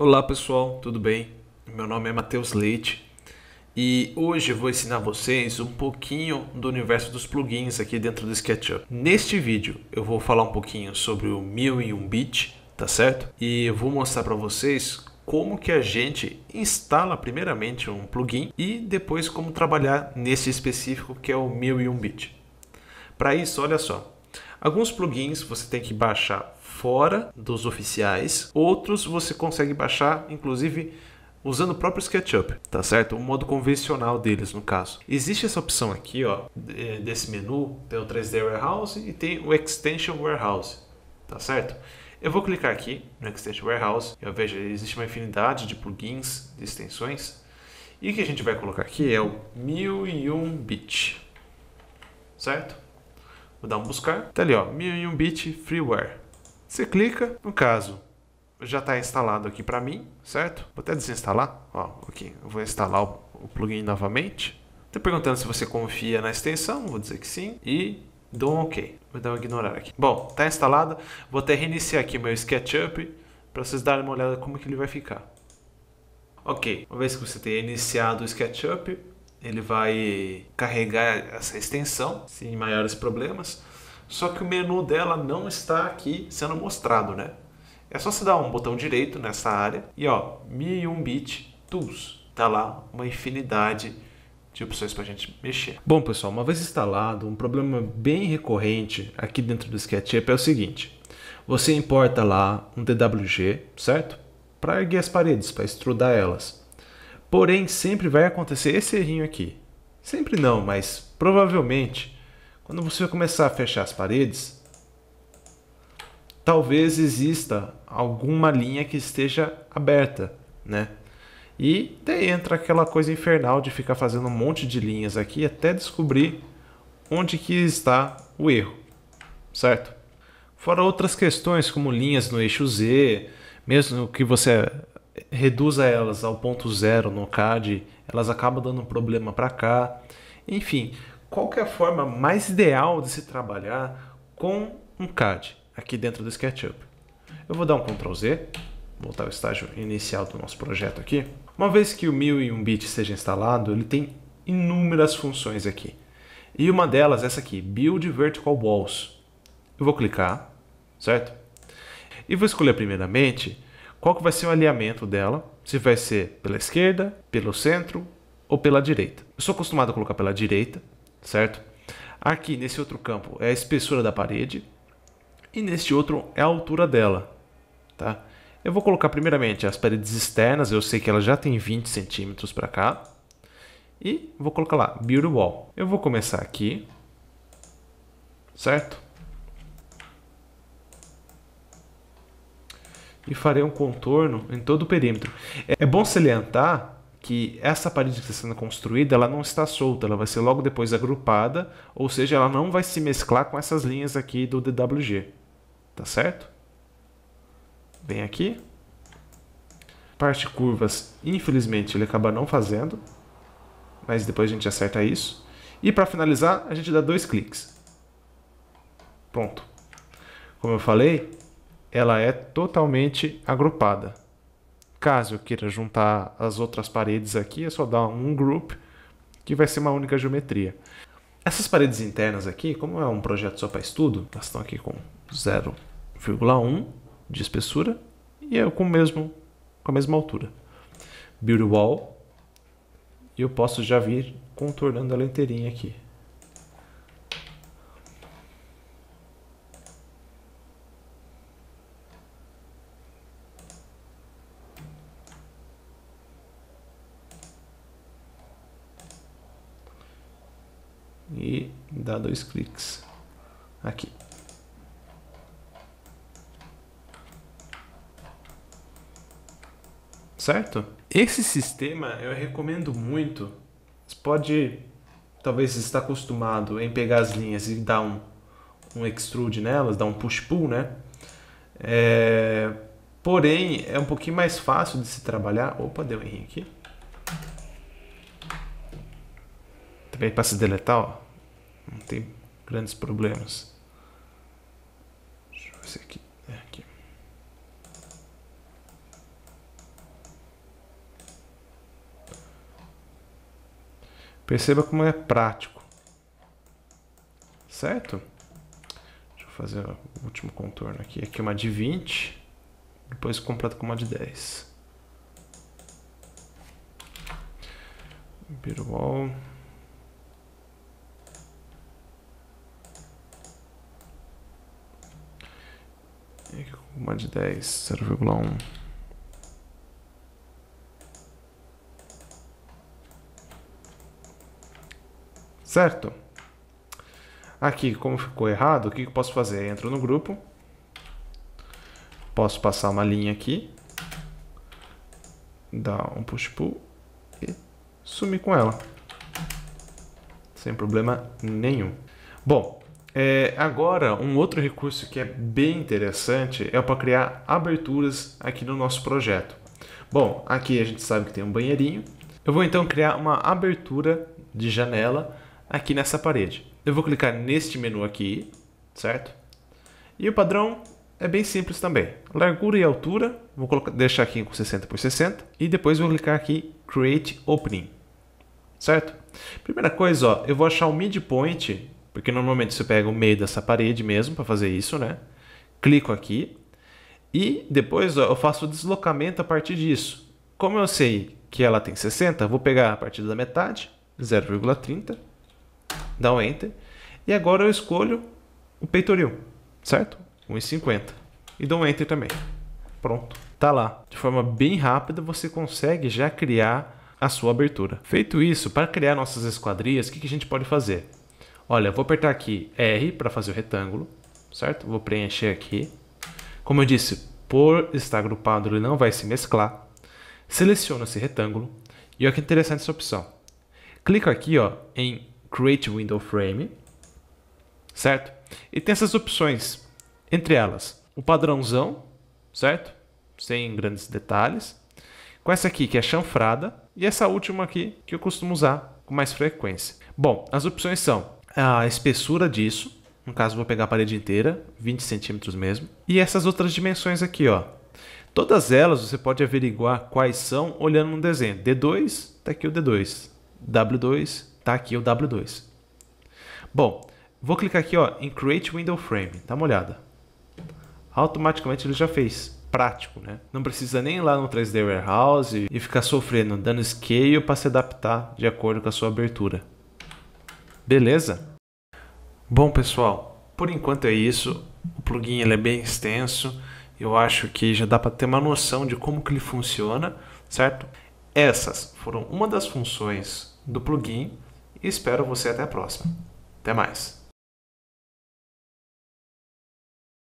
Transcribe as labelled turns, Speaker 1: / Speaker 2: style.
Speaker 1: Olá pessoal, tudo bem? Meu nome é Matheus Leite e hoje vou ensinar vocês um pouquinho do universo dos plugins aqui dentro do SketchUp. Neste vídeo eu vou falar um pouquinho sobre o 1001 bit, tá certo? E eu vou mostrar para vocês como que a gente instala primeiramente um plugin e depois como trabalhar nesse específico que é o 1001 bit. Para isso, olha só. Alguns plugins você tem que baixar fora dos oficiais. Outros você consegue baixar, inclusive usando o próprio SketchUp, tá certo? O modo convencional deles, no caso. Existe essa opção aqui, ó, desse menu, tem o 3D Warehouse e tem o Extension Warehouse, tá certo? Eu vou clicar aqui no Extension Warehouse, eu vejo existe uma infinidade de plugins, de extensões, e o que a gente vai colocar aqui é o 1001 bit, certo? Vou dar um buscar, tá ali ó, 1001 bit freeware. Você clica, no caso, já está instalado aqui para mim, certo? Vou até desinstalar, ó, eu vou instalar o, o plugin novamente. Estou perguntando se você confia na extensão, vou dizer que sim, e dou um OK. Vou dar um ignorar aqui. Bom, está instalado, vou até reiniciar aqui meu SketchUp para vocês darem uma olhada como que ele vai ficar. Ok, uma vez que você tenha iniciado o SketchUp, ele vai carregar essa extensão sem maiores problemas. Só que o menu dela não está aqui sendo mostrado, né? É só se dar um botão direito nessa área e ó, 1001 bit tools. Tá lá uma infinidade de opções para a gente mexer. Bom, pessoal, uma vez instalado, um problema bem recorrente aqui dentro do SketchUp é o seguinte: você importa lá um DWG, certo? Para erguer as paredes, para extrudar elas. Porém, sempre vai acontecer esse errinho aqui. Sempre não, mas provavelmente quando você começar a fechar as paredes, talvez exista alguma linha que esteja aberta, né? E daí entra aquela coisa infernal de ficar fazendo um monte de linhas aqui até descobrir onde que está o erro, certo? Fora outras questões como linhas no eixo Z, mesmo que você reduza elas ao ponto zero no CAD, elas acabam dando um problema para cá. Enfim, qual é a forma mais ideal de se trabalhar com um CAD aqui dentro do SketchUp. Eu vou dar um Ctrl Z, voltar ao estágio inicial do nosso projeto aqui. Uma vez que o 1001 bit seja instalado, ele tem inúmeras funções aqui. E uma delas é essa aqui, Build Vertical Walls. Eu vou clicar, certo? E vou escolher primeiramente qual que vai ser o alinhamento dela, se vai ser pela esquerda, pelo centro ou pela direita. Eu sou acostumado a colocar pela direita, certo? Aqui nesse outro campo é a espessura da parede e neste outro é a altura dela, tá? Eu vou colocar primeiramente as paredes externas, eu sei que ela já tem 20 centímetros para cá. E vou colocar lá, Build Wall. Eu vou começar aqui, certo? E farei um contorno em todo o perímetro. É bom salientar que essa parede que está sendo construída ela não está solta, ela vai ser logo depois agrupada, ou seja, ela não vai se mesclar com essas linhas aqui do DWG. Tá certo? Vem aqui. Parte curvas, infelizmente, ele acaba não fazendo, mas depois a gente acerta isso. E para finalizar, a gente dá dois cliques. Pronto. Como eu falei, ela é totalmente agrupada. Caso eu queira juntar as outras paredes aqui, é só dar um group que vai ser uma única geometria. Essas paredes internas aqui, como é um projeto só para estudo, elas estão aqui com 0,1 de espessura e eu com, mesmo, com a mesma altura. Build wall, e eu posso já vir contornando ela inteirinha aqui. e dá dois cliques aqui. Certo? Esse sistema eu recomendo muito. Você pode, talvez estar acostumado em pegar as linhas e dar um, um extrude nelas, dar um push-pull, né? É... Porém, é um pouquinho mais fácil de se trabalhar. Opa, deu um errinho aqui também para se deletar, ó. não tem grandes problemas. Deixa eu ver se aqui. É aqui. Perceba como é prático. Certo? Deixa eu fazer o último contorno aqui. Aqui é uma de 20. Depois completo com uma de 10. Birwall. aqui com uma de 10, 0,1. Certo? Aqui, como ficou errado, o que eu posso fazer? Entro no grupo. Posso passar uma linha aqui. Dar um push-pull. E sumir com ela. Sem problema nenhum. Bom, é, agora, um outro recurso que é bem interessante é para criar aberturas aqui no nosso projeto. Bom, aqui a gente sabe que tem um banheirinho. Eu vou então criar uma abertura de janela aqui nessa parede. Eu vou clicar neste menu aqui, certo? E o padrão é bem simples também. Largura e altura, vou colocar, deixar aqui com 60 por 60 e depois vou clicar aqui Create Opening, certo? Primeira coisa, ó, eu vou achar o midpoint porque normalmente você pega o meio dessa parede mesmo para fazer isso, né? Clico aqui e depois ó, eu faço o deslocamento a partir disso. Como eu sei que ela tem 60, vou pegar a partir da metade, 0,30, dá um Enter. E agora eu escolho o peitoril, certo? 1,50. E dou um Enter também. Pronto, tá lá. De forma bem rápida você consegue já criar a sua abertura. Feito isso, para criar nossas esquadrias, o que, que a gente pode fazer? Olha, vou apertar aqui R para fazer o retângulo, certo? Vou preencher aqui. Como eu disse, por estar agrupado, ele não vai se mesclar. Seleciono esse retângulo. E olha que interessante essa opção. Clico aqui ó, em Create Window Frame, certo? E tem essas opções, entre elas o padrãozão, certo? Sem grandes detalhes. Com essa aqui que é chanfrada e essa última aqui que eu costumo usar com mais frequência. Bom, as opções são a espessura disso. No caso, vou pegar a parede inteira, 20 centímetros mesmo. E essas outras dimensões aqui, ó. Todas elas você pode averiguar quais são olhando no desenho. D2, tá aqui o D2. W2, tá aqui o W2. Bom, vou clicar aqui ó, em Create Window Frame. Dá uma olhada. Automaticamente ele já fez. Prático, né? Não precisa nem ir lá no 3D Warehouse e ficar sofrendo, dando scale para se adaptar de acordo com a sua abertura. Beleza? Bom, pessoal, por enquanto é isso. O plugin ele é bem extenso. Eu acho que já dá para ter uma noção de como que ele funciona, certo? Essas foram uma das funções do plugin e espero você até a próxima. Até mais!